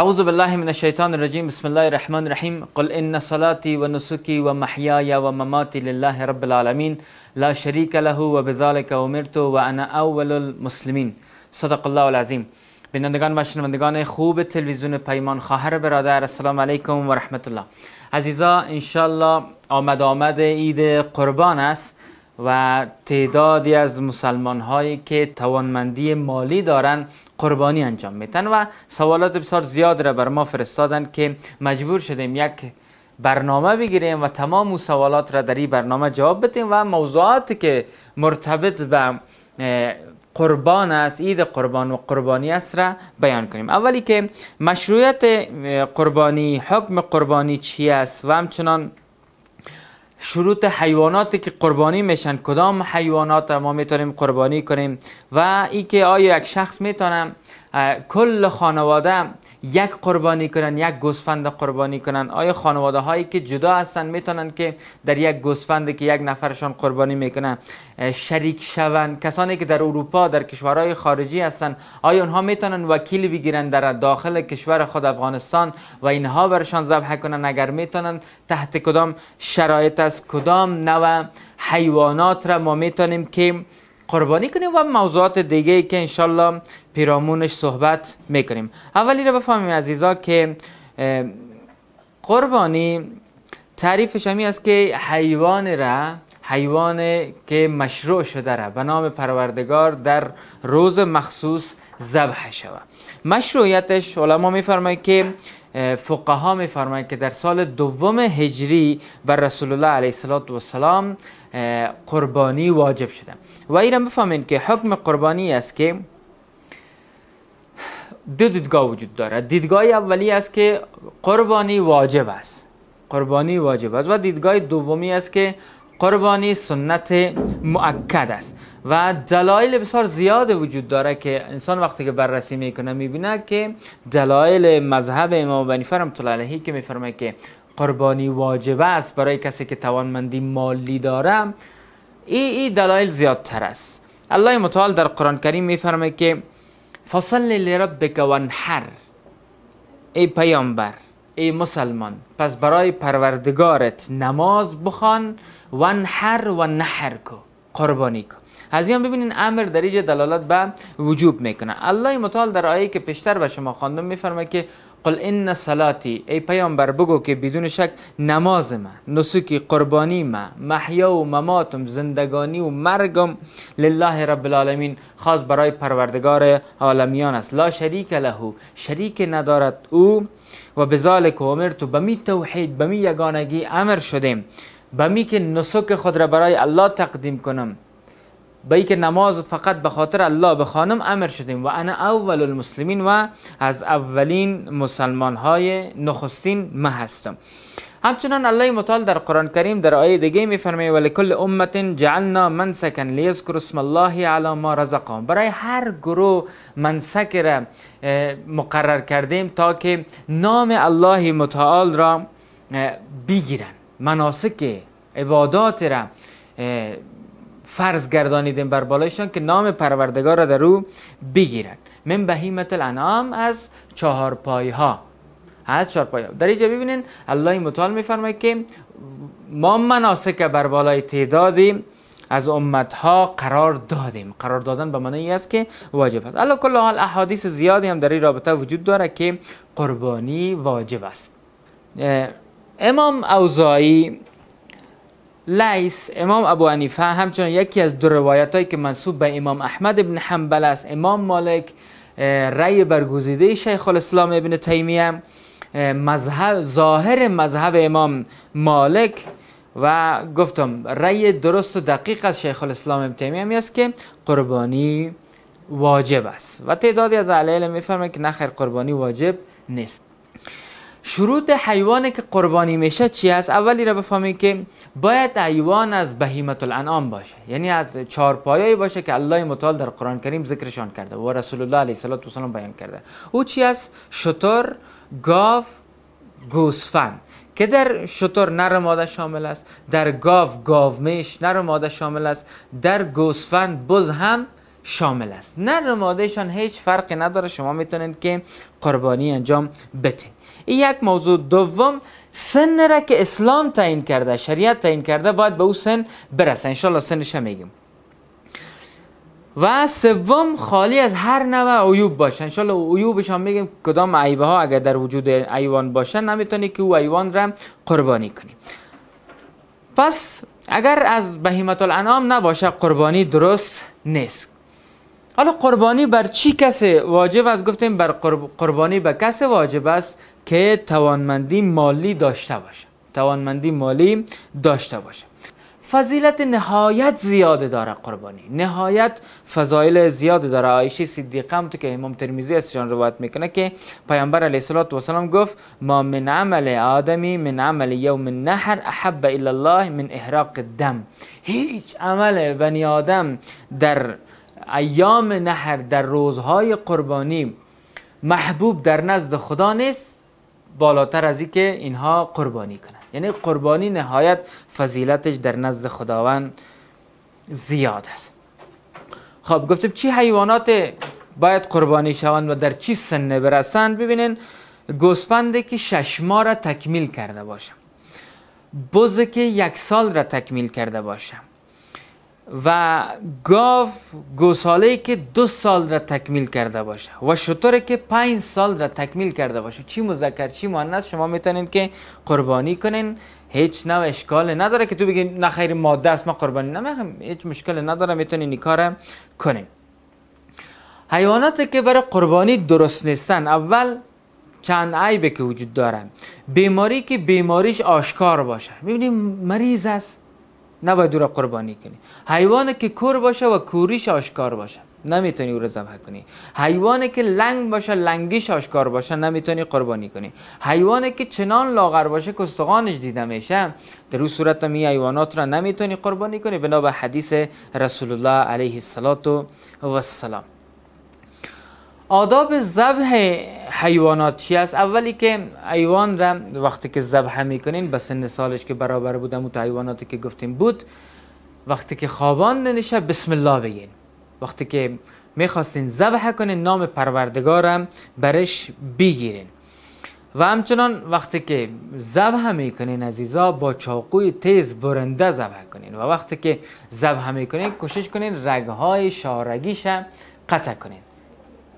اعوذ بالله من الشیطان الرجیم بسم الله الرحمن الرحیم قل ان صلاتی و نسکی و محیای و مماتی لله رب العالمین لا شریک له و بذالک امرت و انا اول المسلمین صدق الله العظیم بینندگان و شنوندگان خوب تلویزیون پیمان خواهر برادر السلام علیکم و رحمت الله عزیزا انشالله آمد آمد عید قربان است و تعدادی از مسلمان هایی که توانمندی مالی دارند قربانی انجام میتن و سوالات بسیار زیاد را بر ما فرستادن که مجبور شدیم یک برنامه بگیریم و تمام اون سوالات را در این برنامه جواب بدیم و موضوعات که مرتبط به قربان است عید قربان و قربانی است را بیان کنیم اولی که مشروعیت قربانی حکم قربانی چی است و همچنان شروط حیواناتی که قربانی میشن کدام حیوانات ما میتونیم قربانی کنیم و اینکه آیا یک شخص میتونم کل خانواده یک قربانی کنن یک گوسفند قربانی کنن آیا خانواده هایی که جدا هستن میتونن که در یک گوسفند که یک نفرشان قربانی میکنه شریک شون کسانی که در اروپا در کشورهای خارجی هستن آیا اونها میتونن وکیل بگیرن در داخل کشور خود افغانستان و اینها برشان ذبح کنن اگر میتونن تحت کدام شرایط از کدام نوع حیوانات را ما میتونیم که قربانی کنیم و موضوعات دیگه که انشالله پیرامونش صحبت میکنیم اولی رو بفهمیم عزیزا که قربانی تعریفش همی است که حیوان را حیوان که مشروع شده را به نام پروردگار در روز مخصوص ذبح شود مشروعیتش علما میفرمایند که فقها میفرمایند که در سال دوم هجری بر رسول الله علیه السلام قربانی واجب شده و ایران بفهمین که حکم قربانی است که دو دیدگاه وجود دارد دیدگاه اولی است که قربانی واجب است قربانی واجب است و دیدگاه دومی است که قربانی سنت مؤکد است و دلایل بسیار زیاد وجود داره که انسان وقتی که بررسی میکنه میبینه که دلایل مذهب امام بنی فرم که میفرمه که قربانی واجب است برای کسی که توانمندی مالی داره این ای دلایل زیادتر است الله متعال در قرآن کریم میفرمه که فصل لربک وانحر ای پیامبر ای مسلمان پس برای پروردگارت نماز بخوان ونحر و نحر کو قربانی کو از این ببینین امر در اینجا دلالت به وجوب میکنه الله مطال در آیه که پیشتر به شما خواندم میفرمه که قل ان صلاتی ای پیامبر بگو که بدون شک نماز ما نسکی قربانی ما محیا و مماتم زندگانی و مرگم لله رب العالمین خاص برای پروردگار عالمیان است لا شریک له شریک ندارد او و بذالک امرت و بمی توحید بمی یگانگی امر شدیم به می که نسک خود را برای الله تقدیم کنم به که نماز فقط به خاطر الله بخوانم امر شدیم و انا اول المسلمین و از اولین مسلمان های نخستین ما هستم همچنان الله متعال در قرآن کریم در آیه دیگه ولی کل امت جعلنا منسکن لیذکر اسم الله علی ما رزقان برای هر گروه منسک را مقرر کردیم تا که نام الله متعال را بگیرند مناسک عبادات را فرض گردانیدیم بر بالایشان که نام پروردگار را در او بگیرند من بهیمت الانام از چهارپایها ها از چهارپایها ها در اینجا ببینین الله متعال میفرماید که ما مناسک بر بالای تعدادی از امت ها قرار دادیم قرار دادن به معنی است که واجب است الله کل حال احادیث زیادی هم در این رابطه وجود داره که قربانی واجب است امام اوزایی لیس امام ابو انیفه همچنان یکی از دو روایت هایی که منصوب به امام احمد ابن حنبل است امام مالک رأی برگزیده شیخ الاسلام ابن تیمیه مذهب ظاهر مذهب امام مالک و گفتم رأی درست و دقیق از شیخ الاسلام ابن تیمیه است که قربانی واجب است و تعدادی از علیه علم که نخیر قربانی واجب نیست شروط حیوانی که قربانی میشه چی است اولی را بفهمید که باید حیوان از بهیمت الانعام باشه یعنی از چهارپایه‌ای باشه که الله متعال در قرآن کریم ذکرشان کرده و رسول الله علیه السلام بیان کرده او چی است شتر گاو گوسفند که در شتر نر ماده شامل است در گاو گاومیش نر ماده شامل است در گوسفند بز هم شامل است نه مادهشان هیچ فرقی نداره شما میتونید که قربانی انجام بتین این یک موضوع دوم سن را که اسلام تعیین کرده شریعت تعیین کرده باید به او سن برسه انشالله سنش میگیم و سوم خالی از هر نوع عیوب باشه انشالله عیوبش هم میگیم کدام عیبه ها اگر در وجود ایوان باشه نمیتونی که او ایوان را قربانی کنی پس اگر از بهیمت الانام نباشه قربانی درست نیست حالا قربانی بر چی کسی واجب است گفتیم بر قربانی به کسی واجب است که توانمندی مالی داشته باشه توانمندی مالی داشته باشه فضیلت نهایت زیاد داره قربانی نهایت فضایل زیاد داره عایشه صدیقه هم تو که امام ترمیزی ازشان روایت میکنه که پیامبر علیه الصلاه و السلام گفت ما من عمل آدمی من عمل یوم النحر احب الی الله من احراق الدم هیچ عمل بنی آدم در ایام نهر در روزهای قربانی محبوب در نزد خدا نیست بالاتر از اینکه اینها قربانی کنند یعنی قربانی نهایت فضیلتش در نزد خداوند زیاد است خب گفتم چی حیوانات باید قربانی شوند و در چی سنه برسند ببینین گوسفندی که شش ماه را تکمیل کرده باشم. بزه که یک سال را تکمیل کرده باشم. و گاو گوساله که دو سال را تکمیل کرده باشه و شطوره که پنج سال را تکمیل کرده باشه چی مذکر چی مؤنث شما میتونید که قربانی کنین هیچ نو اشکال نداره که تو بگی نخیر خیر ماده است ما قربانی نمیخوام هیچ مشکل نداره میتونین این کار کنین حیواناتی که برای قربانی درست نیستن اول چند عیبه که وجود داره بیماری که بیماریش آشکار باشه میبینیم مریض است نباید او قربانی کنی حیوان که کور باشه و کوریش آشکار باشه نمیتونی او را ذبح کنی حیوانی که لنگ باشه لنگیش آشکار باشه نمیتونی قربانی کنی حیوانی که چنان لاغر باشه که استخوانش دیده میشه در او صورت می حیوانات را نمیتونی قربانی کنی بنا به حدیث رسول الله علیه السلام آداب ذبح حیوانات چی است اولی که حیوان را وقتی که ذبح میکنین به سن سالش که برابر بود اموت حیواناتی که گفتیم بود وقتی که خوابان نشه بسم الله بگین وقتی که میخواستین ذبح کنین نام پروردگارم برش بگیرین و همچنان وقتی که ذبح میکنین عزیزا با چاقوی تیز برنده ذبح کنین و وقتی که ذبح میکنین کوشش کنین رگهای شارگیش قطع کنین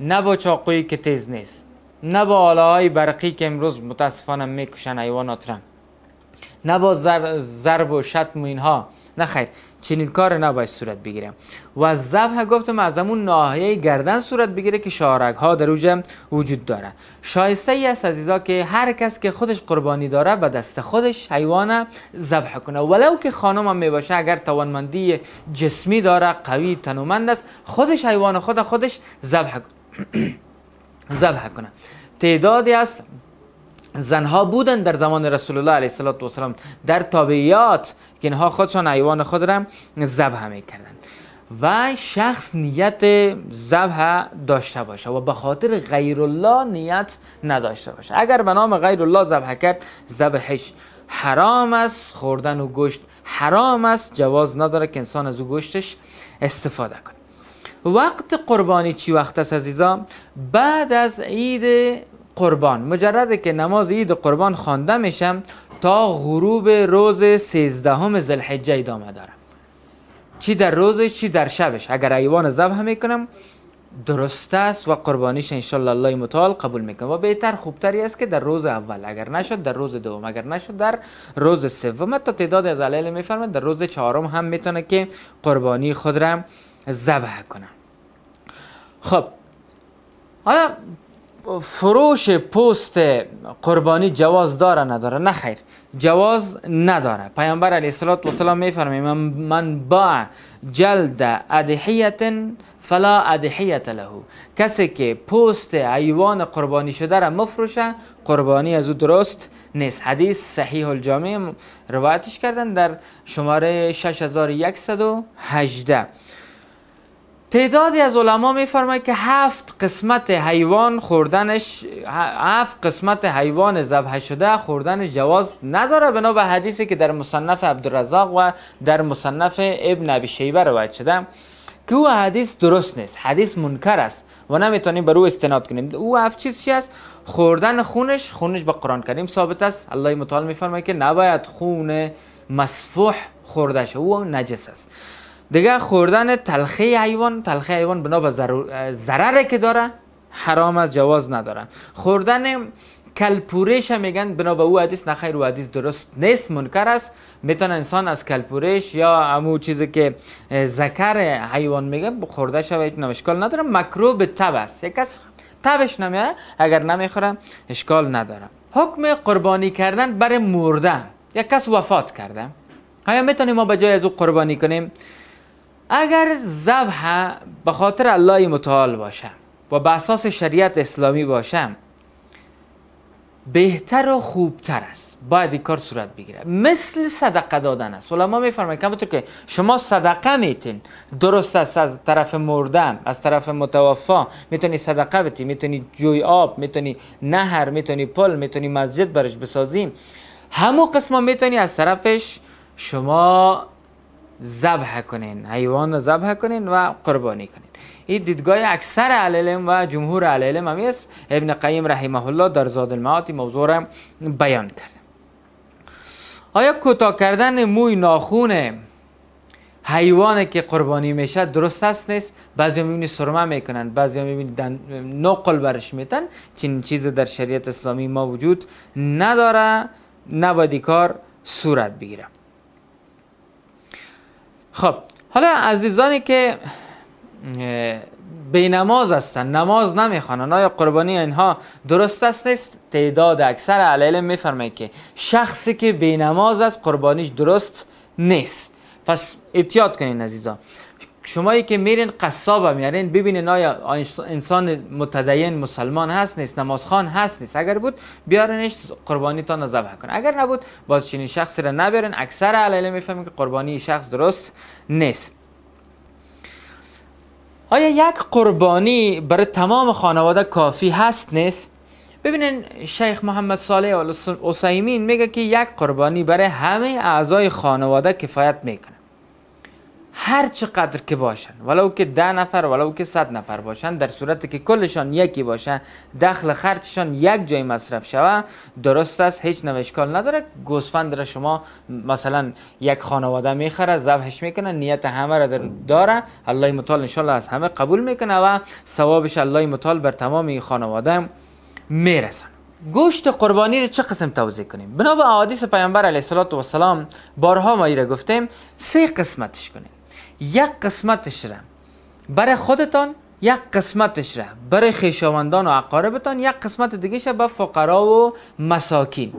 نه با چاقویی که تیز نیست نه با آله برقی که امروز متاسفانه میکشن حیوانات را نه با ضرب و شتم و اینها نه خیر چنین کار نباید صورت بگیره و ذبح گفتم از همون ناحیه گردن صورت بگیره که شارک ها در اوج وجود داره شایسته ای است عزیزا که هر کس که خودش قربانی داره به دست خودش حیوان ذبح کنه ولو که خانم هم می باشه اگر توانمندی جسمی داره قوی تنومند است خودش حیوان خود خودش ذبح کنه ذبح کنند تعدادی از زنها بودن در زمان رسول الله علیه السلام در تابعیات که اینها خودشان ایوان خود را ذبح کردند. و شخص نیت زبح داشته باشه و به خاطر غیر الله نیت نداشته باشه اگر به نام غیر الله زبح کرد ذبحش حرام است خوردن و گوشت حرام است جواز نداره که انسان از گوشتش استفاده کنه وقت قربانی چی وقت است عزیزا بعد از عید قربان مجرد که نماز عید قربان خوانده میشم تا غروب روز سیزدهم ذوالحجه ادامه دارم چی در روز؟ چی در شبش اگر ایوان ذبح میکنم درست است و قربانیش انشالله الله متعال قبول میکنه و بهتر خوبتری است که در روز اول اگر نشد در روز دوم اگر نشد در روز سوم تا تعداد از علیل میفرمد در روز چهارم هم میتونه که قربانی خود را ذبح کنه خب حالا فروش پوست قربانی جواز داره نداره نه خیر جواز نداره پیامبر علیه الصلاه و السلام من, من با جلد ادحیه فلا ادحیت له کسی که پوست ایوان قربانی شده را مفروشه قربانی از او درست نیست حدیث صحیح الجامع روایتش کردن در شماره 6118 تعدادی از علما میفرمایند که هفت قسمت حیوان خوردنش هفت قسمت حیوان ذبح شده خوردن جواز نداره بنا به حدیثی که در مصنف عبدالرزاق و در مصنف ابن ابی شیبه روایت شده که او حدیث درست نیست حدیث منکر است و نمیتونیم بر او استناد کنیم او هفت چیز چی است خوردن خونش خونش به قرآن کریم ثابت است الله متعال میفرماید که نباید خون مسفوح خورده شه او نجس است دیگه خوردن تلخی حیوان تلخی حیوان بنا به ضرر که داره حرام از جواز نداره خوردن کلپوریش میگن بنا به او حدیث نخیر و حدیث درست نیست منکر است میتونه انسان از کلپوریش یا امو چیزی که زکر حیوان میگه خورده شوه هیچ اشکال نداره مکروب تب است یک کس تبش نمیه اگر نمیخوره اشکال نداره حکم قربانی کردن بر مرده یک کس وفات کرده آیا میتونیم ما به جای از او قربانی کنیم اگر زبح به خاطر الله متعال باشم و به اساس شریعت اسلامی باشم بهتر و خوبتر است باید این کار صورت بگیره مثل صدقه دادن است علما میفرمایند کمتر که شما صدقه میتین درست است از طرف مردم از طرف متوفا میتونی صدقه بتی میتونی جوی آب میتونی نهر میتونی پل میتونی مسجد برش بسازیم همو قسم میتونی از طرفش شما ذبح کنین حیوان رو ذبح کنین و قربانی کنین این دیدگاه اکثر علیلم و جمهور علیلم همی است ابن قیم رحمه الله در زاد المعاتی موضوع را بیان کرده آیا کوتاه کردن موی ناخون حیوان که قربانی میشه درست است نیست بعضی میبینی سرمه میکنن بعضی میبینی نقل برش میتن چنین چیز در شریعت اسلامی ما وجود نداره نباید کار صورت بگیره خب حالا عزیزانی که به نماز هستن نماز نمیخوانن آیا قربانی اینها درست است نیست تعداد اکثر علیل میفرمه که شخصی که به نماز است قربانیش درست نیست پس اتیاد کنین عزیزا شمایی که میرین قصاب میارین یعنی ببینین آیا انسان متدین مسلمان هست نیست نمازخان هست نیست اگر بود بیارنش قربانی تا ذبح کن اگر نبود باز چنین شخصی را نبرین اکثر علیله میفهمین که قربانی شخص درست نیست آیا یک قربانی برای تمام خانواده کافی هست نیست؟ ببینین شیخ محمد صالح و میگه که یک قربانی برای همه اعضای خانواده کفایت میکنه هر چقدر که باشن ولو که ده نفر ولو که صد نفر باشن در صورت که کلشان یکی باشه دخل خرچشان یک جای مصرف شوه درست است هیچ نوشکال نداره گوسفند را شما مثلا یک خانواده میخره ذبحش میکنه نیت همه را داره الله متعال انشالله از همه قبول میکنه و ثوابش الله متعال بر تمام خانواده میرسن گوشت قربانی را چه قسم توضیح کنیم بنا به احادیث پیامبر علیه السلام بارها ما را گفتیم سه قسمتش کنیم یک قسمتش را برای خودتان یک قسمتش را برای خیشاوندان و اقاربتان یک قسمت دیگه به فقرا و مساکین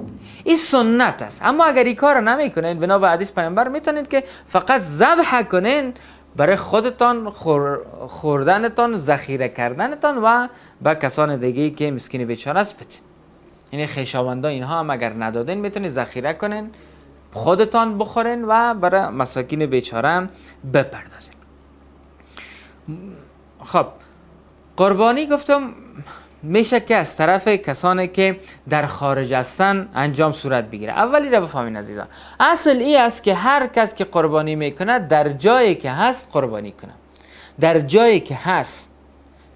این سنت است اما اگر این کار کنین بنا به حدیث پیامبر میتونید که فقط ذبح کنین برای خودتان خور خوردنتان ذخیره کردنتان و به کسان دیگه که مسکین بیچاره است بدین یعنی خیشاوندان اینها هم اگر ندادین میتونید ذخیره کنین خودتان بخورین و برای مساکین بیچاره بپردازین خب قربانی گفتم میشه که از طرف کسانی که در خارج هستن انجام صورت بگیره اولی رو بفهمین عزیزا اصل ای است که هر کس که قربانی میکنه در جایی که هست قربانی کنه در جایی که هست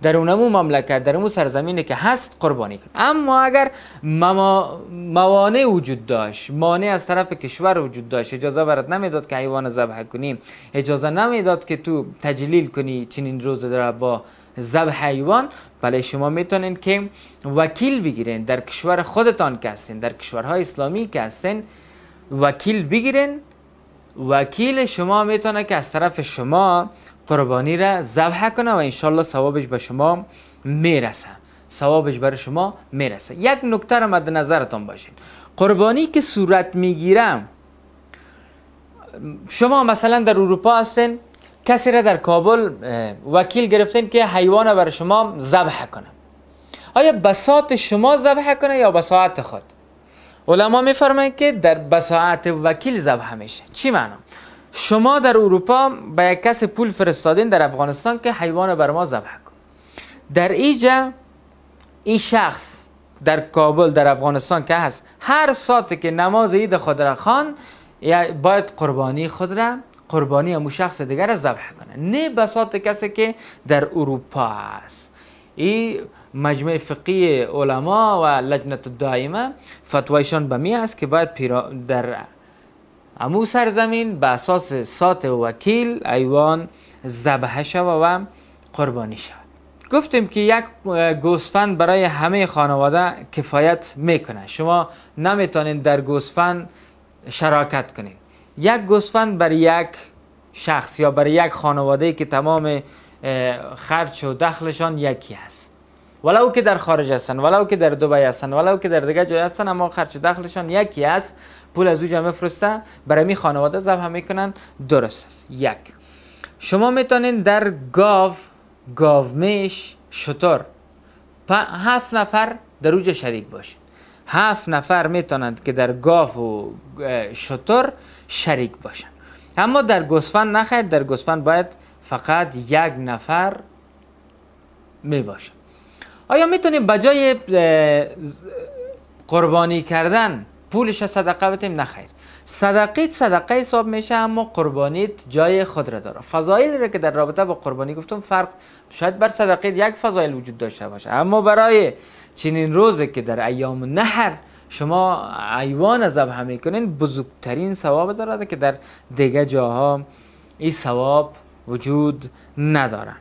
در اونمو مملکت در سرزمینی که هست قربانی کن اما اگر موانع وجود داشت مانع از طرف کشور وجود داشت اجازه برات نمیداد که حیوان ذبح کنیم اجازه نمیداد که تو تجلیل کنی چنین روز را با ذبح حیوان بله شما میتونین که وکیل بگیرین در کشور خودتان که هستین در کشورهای اسلامی که هستین وکیل بگیرین وکیل شما میتونه که از طرف شما قربانی را ذبح کنه و انشالله ثوابش به شما میرسه ثوابش برای شما میرسه یک نکته را مد نظرتان باشین قربانی که صورت میگیرم شما مثلا در اروپا هستین کسی را در کابل وکیل گرفتین که حیوان برای شما ذبح کنه آیا بساط شما ذبح کنه یا بساط خود علما میفرمایند که در بساط وکیل ذبح میشه چی معنی؟ شما در اروپا به یک کس پول فرستادین در افغانستان که حیوان بر ما ذبح کن در ایجا این شخص در کابل در افغانستان که هست هر ساعتی که نماز عید خود را خان باید قربانی خود را قربانی امو شخص دیگر را ذبح کنه نه بساط کسی که در اروپا است این مجمع فقی علما و لجنت دائمه فتوایشان به می است که باید در امو سرزمین به اساس سات وکیل ایوان ذبحه شود و قربانی شود گفتیم که یک گوسفند برای همه خانواده کفایت میکنه شما نمیتونید در گوسفند شراکت کنید یک گوسفند برای یک شخص یا برای یک خانواده که تمام خرچ و دخلشان یکی است ولو که در خارج هستن ولو که در دبی هستن ولو که در دیگه جای هستن اما خرچ و دخلشان یکی است پول از جمع فرسته برای می خانواده همه میکنن درست است یک شما میتونین در گاو گاومیش شطور هفت نفر در اوجه شریک باشین هفت نفر میتونند که در گاو و شطور شریک باشن اما در گسفن نخیر در گسفن باید فقط یک نفر می باشه آیا میتونیم بجای قربانی کردن پولش صدقه بتیم نه خیر صدقه صدقه حساب میشه اما قربانیت جای خود را داره فضایل را که در رابطه با قربانی گفتم فرق شاید بر صدقیت یک فضایل وجود داشته باشه اما برای چنین روزی که در ایام نهر شما ایوان همه میکنین بزرگترین ثواب دارد که در دیگه جاها این ثواب وجود نداره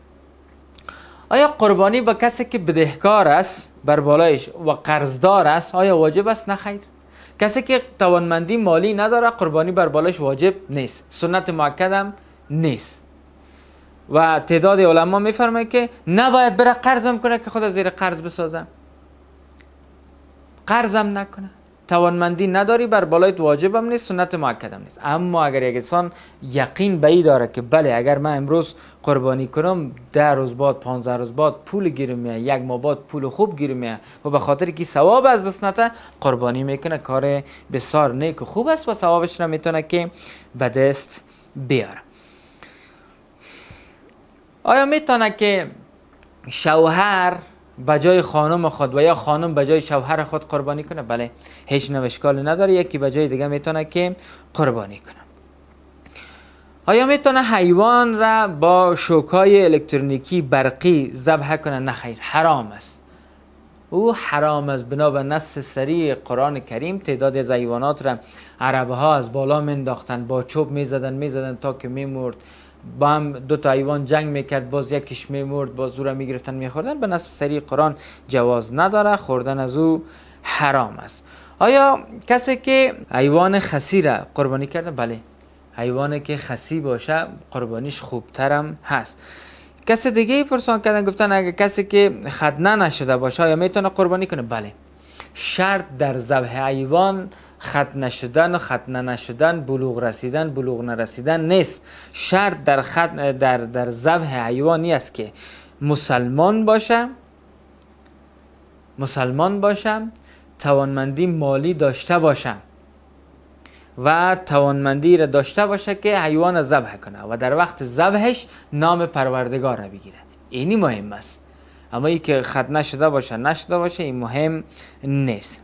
آیا قربانی با کسی که بدهکار است بر بالایش و قرضدار است آیا واجب است نه خیر کسی که توانمندی مالی نداره قربانی بر بالش واجب نیست سنت معکد نیست و تعداد علما میفرمه که نباید بره قرضم کنه که خود زیر قرض بسازم قرضم نکنه توانمندی نداری بر بالایت واجبم نیست سنت هم نیست اما اگر یک انسان یقین به ای داره که بله اگر من امروز قربانی کنم ده روز بعد 15 روز بعد پول گیر میه یک ماه بعد پول خوب گیر میه و به خاطر که ثواب از دست قربانی میکنه کار بسیار نیک و خوب است و ثوابش را میتونه که به دست بیاره آیا میتونه که شوهر بجای خانم خود و یا خانم بجای شوهر خود قربانی کنه بله هیچ نوشکال نداره یکی بجای دیگه میتونه که قربانی کنه آیا میتونه حیوان را با شوکای الکترونیکی برقی ذبح کنه نه خیر حرام است او حرام است بنا به نص سری قرآن کریم تعداد از حیوانات را ها از بالا منداختن با چوب میزدن میزدن تا که میمرد با هم دو تا حیوان جنگ میکرد باز یکیش میمرد باز او را میگرفتن میخوردن به نصف سری قرآن جواز نداره خوردن از او حرام است آیا کسی که حیوان خسی را قربانی کرده بله ایوان که خسی باشه قربانیش خوبترم هست کسی دیگه ای پرسان کردن گفتن اگه کسی که ختنه نشده باشه یا میتونه قربانی کنه بله شرط در ذبح حیوان خط نشدن و خط نشدن بلوغ رسیدن بلوغ نرسیدن نیست شرط در خط در در ذبح حیوانی است که مسلمان باشم مسلمان باشم توانمندی مالی داشته باشم و توانمندی را داشته باشه که حیوان ذبح کنه و در وقت ذبحش نام پروردگار را بگیره اینی مهم است اما ای که خط نشده باشه نشده باشه این مهم نیست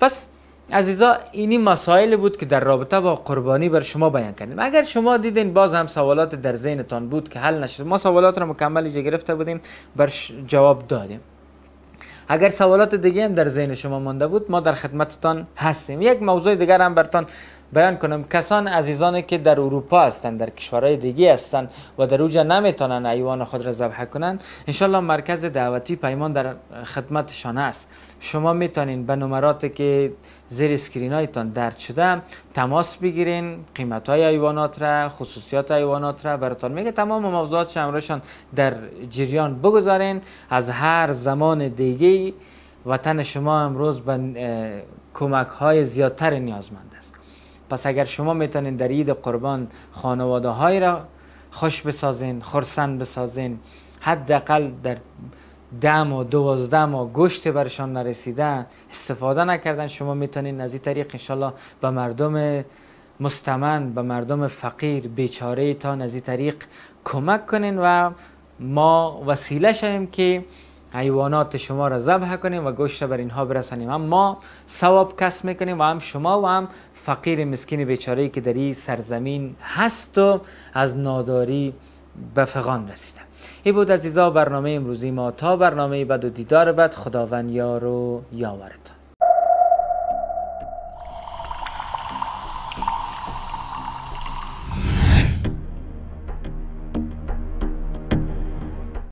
پس عزیزا اینی مسائل بود که در رابطه با قربانی بر شما بیان کردیم اگر شما دیدین باز هم سوالات در تان بود که حل نشد ما سوالات را مکمل ایجا گرفته بودیم بر جواب دادیم اگر سوالات دیگه هم در ذهن شما مانده بود ما در خدمتتان هستیم یک موضوع دیگر هم برتان بیان کنم کسان عزیزانی که در اروپا هستند در کشورهای دیگه هستند و در اوجا نمیتونن ایوان خود را ذبح کنند انشالله مرکز دعوتی پیمان در خدمتشان است شما میتونین به نمراتی که زیر اسکرین هایتان درد شده تماس بگیرین قیمت های ایوانات را خصوصیات ایوانات را براتان میگه تمام موضوعات شمرشان در جریان بگذارین از هر زمان دیگه وطن شما امروز به کمک های زیادتر نیازمند پس اگر شما میتونین در عید قربان خانواده های را خوش بسازین خرسند بسازین حداقل در دم و دوازده و گشت برشان نرسیده استفاده نکردن شما میتونین از این طریق انشالله به مردم مستمن به مردم فقیر بیچاره تان از این طریق کمک کنین و ما وسیله شویم که حیوانات شما را ذبح کنیم و گوشت بر اینها برسانیم هم ما ثواب کسب میکنیم و هم شما و هم فقیر مسکین بیچاره که در این سرزمین هست و از ناداری به فغان رسیده ای بود عزیزا برنامه امروزی ما تا برنامه بد و دیدار بد خداوند یار و یاورتان